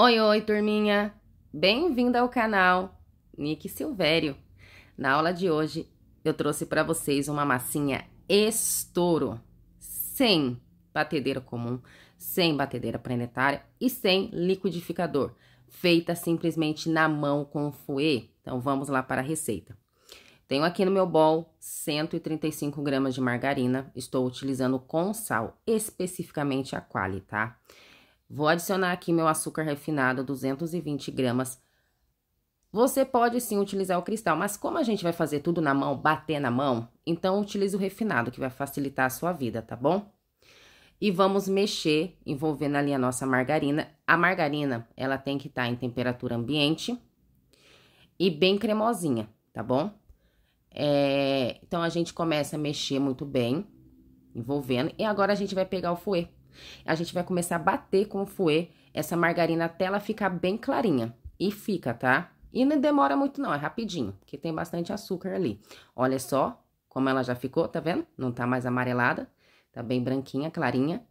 Oi, oi, turminha! Bem-vinda ao canal Nick Silvério. Na aula de hoje, eu trouxe para vocês uma massinha estouro, sem batedeira comum, sem batedeira planetária e sem liquidificador, feita simplesmente na mão com fouet. Então, vamos lá para a receita. Tenho aqui no meu bol 135 gramas de margarina, estou utilizando com sal, especificamente a quali, Tá? Vou adicionar aqui meu açúcar refinado, 220 gramas. Você pode sim utilizar o cristal, mas como a gente vai fazer tudo na mão, bater na mão, então utilize o refinado, que vai facilitar a sua vida, tá bom? E vamos mexer, envolvendo ali a nossa margarina. A margarina, ela tem que estar tá em temperatura ambiente e bem cremosinha, tá bom? É, então, a gente começa a mexer muito bem, envolvendo. E agora, a gente vai pegar o fouet. A gente vai começar a bater com o fouet essa margarina até ela ficar bem clarinha. E fica, tá? E não demora muito não, é rapidinho, porque tem bastante açúcar ali. Olha só como ela já ficou, tá vendo? Não tá mais amarelada, tá bem branquinha, clarinha.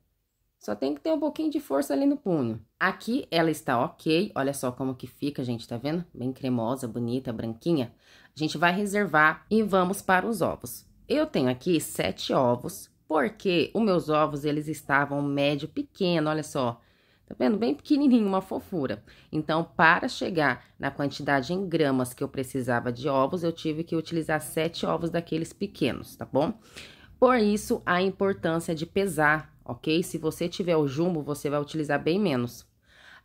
Só tem que ter um pouquinho de força ali no punho. Aqui ela está ok, olha só como que fica, gente, tá vendo? Bem cremosa, bonita, branquinha. A gente vai reservar e vamos para os ovos. Eu tenho aqui sete ovos porque os meus ovos, eles estavam médio pequeno, olha só. Tá vendo? Bem pequenininho, uma fofura. Então, para chegar na quantidade em gramas que eu precisava de ovos, eu tive que utilizar sete ovos daqueles pequenos, tá bom? Por isso, a importância de pesar, ok? Se você tiver o jumbo, você vai utilizar bem menos.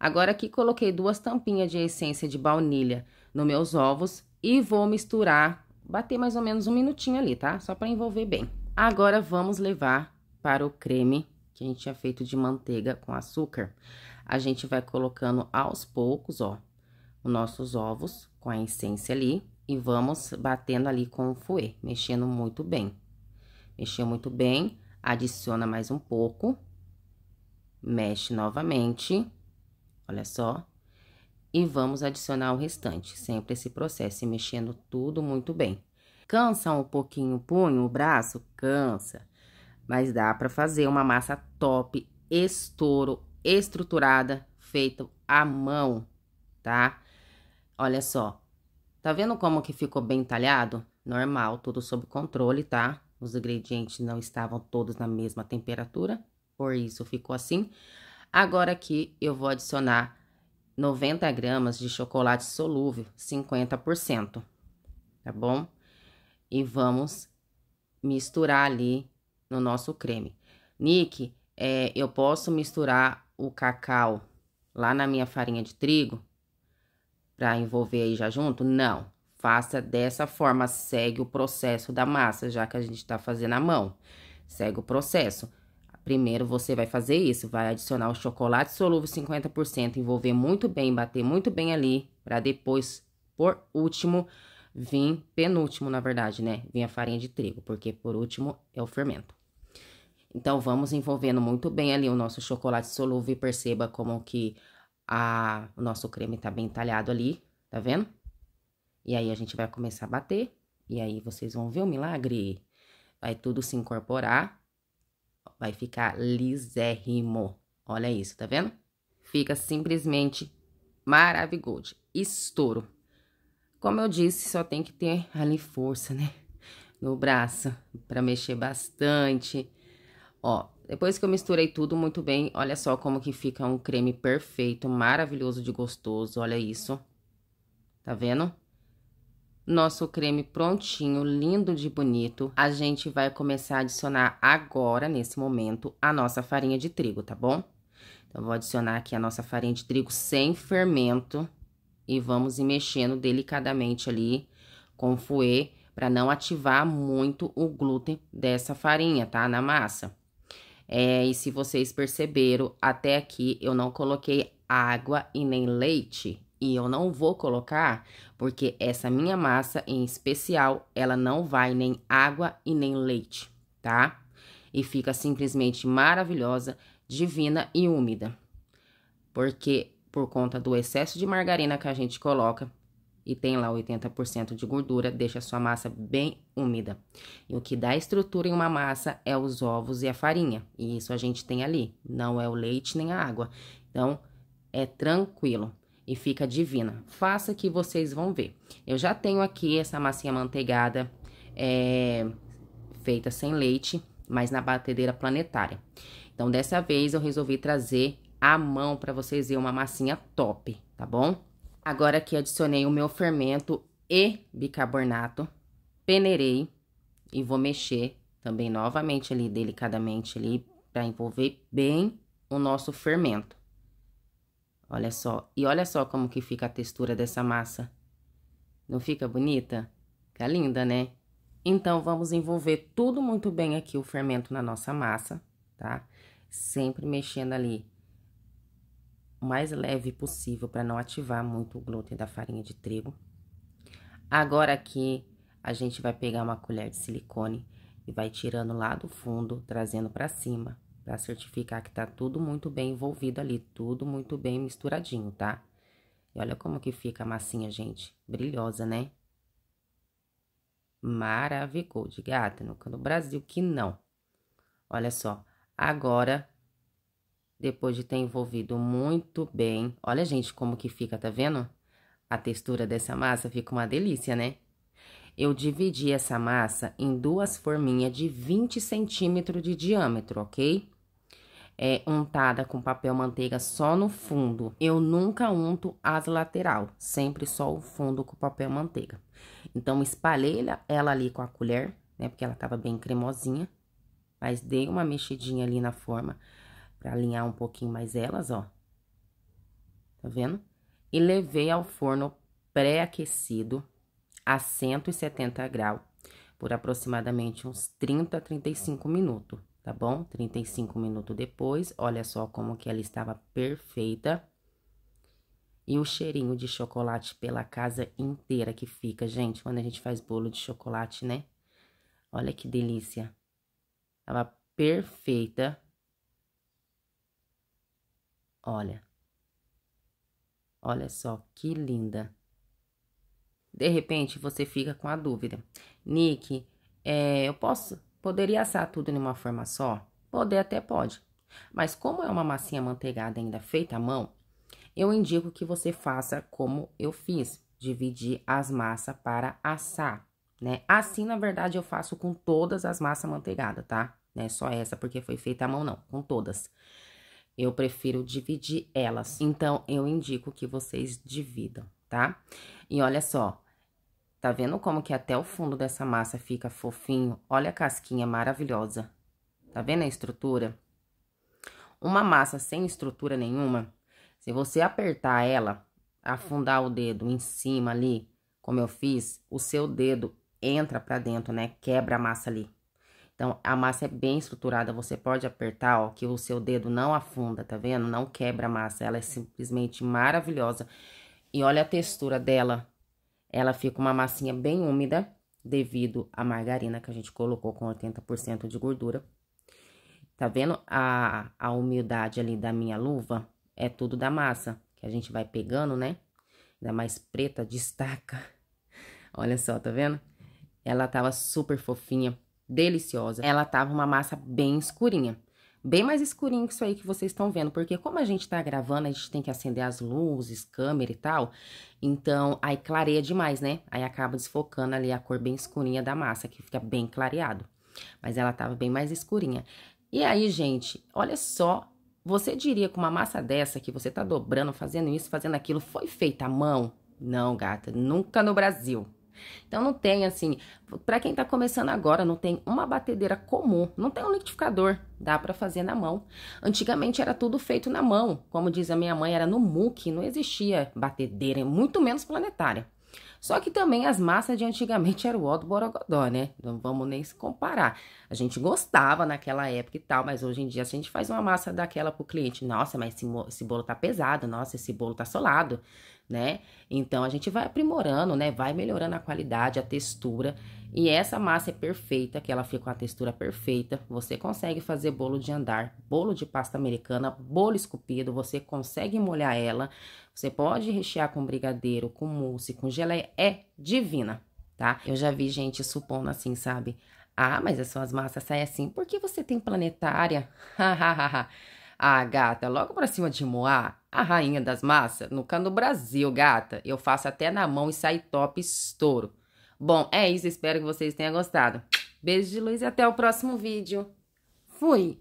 Agora, aqui coloquei duas tampinhas de essência de baunilha nos meus ovos e vou misturar, bater mais ou menos um minutinho ali, tá? Só para envolver bem. Agora vamos levar para o creme que a gente tinha feito de manteiga com açúcar. A gente vai colocando aos poucos, ó, os nossos ovos com a essência ali e vamos batendo ali com o fouet, mexendo muito bem. Mexeu muito bem, adiciona mais um pouco, mexe novamente, olha só. E vamos adicionar o restante, sempre esse processo, e mexendo tudo muito bem. Cansa um pouquinho o punho, o braço? Cansa. Mas dá para fazer uma massa top, estouro, estruturada, feita à mão, tá? Olha só. Tá vendo como que ficou bem talhado? Normal, tudo sob controle, tá? Os ingredientes não estavam todos na mesma temperatura, por isso ficou assim. Agora aqui eu vou adicionar 90 gramas de chocolate solúvel, 50%, tá bom? e vamos misturar ali no nosso creme. Nick, é, eu posso misturar o cacau lá na minha farinha de trigo para envolver aí já junto? Não. Faça dessa forma, segue o processo da massa, já que a gente está fazendo à mão. Segue o processo. Primeiro você vai fazer isso, vai adicionar o chocolate solúvel 50%, envolver muito bem, bater muito bem ali, para depois, por último, vim penúltimo, na verdade, né? Vim a farinha de trigo, porque por último é o fermento. Então, vamos envolvendo muito bem ali o nosso chocolate solúvel e perceba como que a, o nosso creme tá bem talhado ali, tá vendo? E aí, a gente vai começar a bater, e aí vocês vão ver o milagre. Vai tudo se incorporar, vai ficar lisérrimo. Olha isso, tá vendo? Fica simplesmente maravilhoso, estouro. Como eu disse, só tem que ter ali força, né? No braço, para mexer bastante. Ó, depois que eu misturei tudo muito bem, olha só como que fica um creme perfeito, maravilhoso de gostoso, olha isso. Tá vendo? Nosso creme prontinho, lindo de bonito. A gente vai começar a adicionar agora, nesse momento, a nossa farinha de trigo, tá bom? Então, vou adicionar aqui a nossa farinha de trigo sem fermento e vamos ir mexendo delicadamente ali com fouet para não ativar muito o glúten dessa farinha, tá? Na massa. É, e se vocês perceberam, até aqui eu não coloquei água e nem leite. E eu não vou colocar, porque essa minha massa, em especial, ela não vai nem água e nem leite, tá? E fica simplesmente maravilhosa, divina e úmida. Porque por conta do excesso de margarina que a gente coloca e tem lá 80% de gordura, deixa a sua massa bem úmida. E o que dá estrutura em uma massa é os ovos e a farinha, e isso a gente tem ali, não é o leite nem a água. Então, é tranquilo e fica divina. Faça que vocês vão ver. Eu já tenho aqui essa massinha manteigada é, feita sem leite, mas na batedeira planetária. Então, dessa vez eu resolvi trazer à mão para vocês verem uma massinha top, tá bom? Agora aqui adicionei o meu fermento e bicarbonato, peneirei e vou mexer também novamente ali delicadamente ali para envolver bem o nosso fermento. Olha só, e olha só como que fica a textura dessa massa. Não fica bonita? Fica linda, né? Então, vamos envolver tudo muito bem aqui o fermento na nossa massa, tá? Sempre mexendo ali o mais leve possível para não ativar muito o glúten da farinha de trigo. Agora aqui a gente vai pegar uma colher de silicone e vai tirando lá do fundo, trazendo para cima, para certificar que tá tudo muito bem envolvido ali, tudo muito bem misturadinho, tá? E olha como que fica a massinha, gente, brilhosa, né? Maravilhoso, de gata, no Brasil que não. Olha só, agora depois de ter envolvido muito bem. Olha, gente, como que fica, tá vendo? A textura dessa massa fica uma delícia, né? Eu dividi essa massa em duas forminhas de 20 centímetros de diâmetro, ok? É untada com papel manteiga só no fundo. Eu nunca unto as lateral, sempre só o fundo com papel manteiga. Então, espalhei ela ali com a colher, né? Porque ela tava bem cremosinha. Mas dei uma mexidinha ali na forma para alinhar um pouquinho mais elas, ó. Tá vendo? E levei ao forno pré-aquecido a 170 graus por aproximadamente uns 30 a 35 minutos, tá bom? 35 minutos depois, olha só como que ela estava perfeita. E o cheirinho de chocolate pela casa inteira que fica, gente, quando a gente faz bolo de chocolate, né? Olha que delícia. Tava perfeita Olha. Olha só que linda. De repente você fica com a dúvida. Nick, é, eu posso? Poderia assar tudo em uma forma só? Poder até pode. Mas como é uma massinha manteigada ainda feita à mão, eu indico que você faça como eu fiz, dividir as massas para assar, né? Assim, na verdade, eu faço com todas as massas manteigadas, tá? Não é só essa, porque foi feita à mão, não, com todas. Eu prefiro dividir elas. Então, eu indico que vocês dividam, tá? E olha só, tá vendo como que até o fundo dessa massa fica fofinho? Olha a casquinha maravilhosa. Tá vendo a estrutura? Uma massa sem estrutura nenhuma, se você apertar ela, afundar o dedo em cima ali, como eu fiz, o seu dedo entra pra dentro, né? Quebra a massa ali. Então, a massa é bem estruturada, você pode apertar, ó, que o seu dedo não afunda, tá vendo? Não quebra a massa, ela é simplesmente maravilhosa. E olha a textura dela, ela fica uma massinha bem úmida, devido à margarina que a gente colocou com 80% de gordura. Tá vendo a, a umidade ali da minha luva? É tudo da massa, que a gente vai pegando, né? Ainda mais preta, destaca. Olha só, tá vendo? Ela tava super fofinha deliciosa. Ela tava uma massa bem escurinha. Bem mais escurinho que isso aí que vocês estão vendo, porque como a gente tá gravando, a gente tem que acender as luzes, câmera e tal, então aí clareia demais, né? Aí acaba desfocando ali a cor bem escurinha da massa, que fica bem clareado. Mas ela tava bem mais escurinha. E aí, gente, olha só, você diria que uma massa dessa que você tá dobrando, fazendo isso, fazendo aquilo, foi feita à mão? Não, gata, nunca no Brasil. Então não tem assim, para quem tá começando agora, não tem uma batedeira comum, não tem um liquidificador, dá para fazer na mão. Antigamente era tudo feito na mão, como diz a minha mãe, era no muque, não existia batedeira, muito menos planetária. Só que também as massas de antigamente eram o ó do borogodó, né? Não vamos nem se comparar. A gente gostava naquela época e tal, mas hoje em dia a gente faz uma massa daquela pro cliente. Nossa, mas esse, esse bolo tá pesado, nossa, esse bolo tá solado né? Então a gente vai aprimorando, né? Vai melhorando a qualidade, a textura. E essa massa é perfeita, que ela fica com a textura perfeita. Você consegue fazer bolo de andar, bolo de pasta americana, bolo esculpido, você consegue molhar ela. Você pode rechear com brigadeiro, com mousse, com geleia, é divina, tá? Eu já vi gente supondo assim, sabe? Ah, mas as suas massas saem assim, porque você tem planetária? Hahaha. Ah, gata, logo pra cima de Moá, a rainha das massas, nunca no Brasil, gata. Eu faço até na mão e sai top estouro. Bom, é isso, espero que vocês tenham gostado. Beijo de luz e até o próximo vídeo. Fui!